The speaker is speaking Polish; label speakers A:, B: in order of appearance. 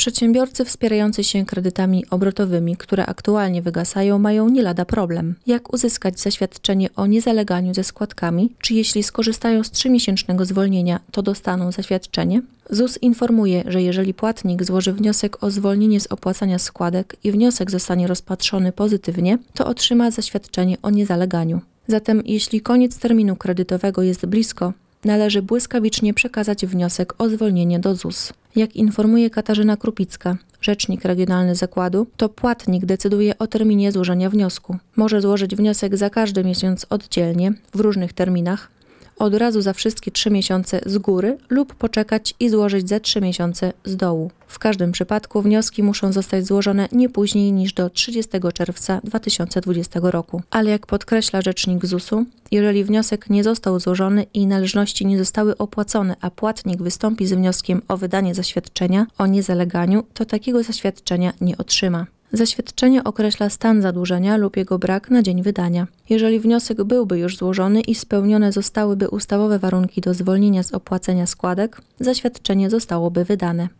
A: Przedsiębiorcy wspierający się kredytami obrotowymi, które aktualnie wygasają, mają nie lada problem. Jak uzyskać zaświadczenie o niezaleganiu ze składkami? Czy jeśli skorzystają z 3-miesięcznego zwolnienia, to dostaną zaświadczenie? ZUS informuje, że jeżeli płatnik złoży wniosek o zwolnienie z opłacania składek i wniosek zostanie rozpatrzony pozytywnie, to otrzyma zaświadczenie o niezaleganiu. Zatem, jeśli koniec terminu kredytowego jest blisko, należy błyskawicznie przekazać wniosek o zwolnienie do ZUS. Jak informuje Katarzyna Krupicka, rzecznik regionalny zakładu, to płatnik decyduje o terminie złożenia wniosku. Może złożyć wniosek za każdy miesiąc oddzielnie, w różnych terminach, od razu za wszystkie 3 miesiące z góry lub poczekać i złożyć za 3 miesiące z dołu. W każdym przypadku wnioski muszą zostać złożone nie później niż do 30 czerwca 2020 roku. Ale jak podkreśla rzecznik ZUS-u, jeżeli wniosek nie został złożony i należności nie zostały opłacone, a płatnik wystąpi z wnioskiem o wydanie zaświadczenia o niezaleganiu, to takiego zaświadczenia nie otrzyma. Zaświadczenie określa stan zadłużenia lub jego brak na dzień wydania. Jeżeli wniosek byłby już złożony i spełnione zostałyby ustawowe warunki do zwolnienia z opłacenia składek, zaświadczenie zostałoby wydane.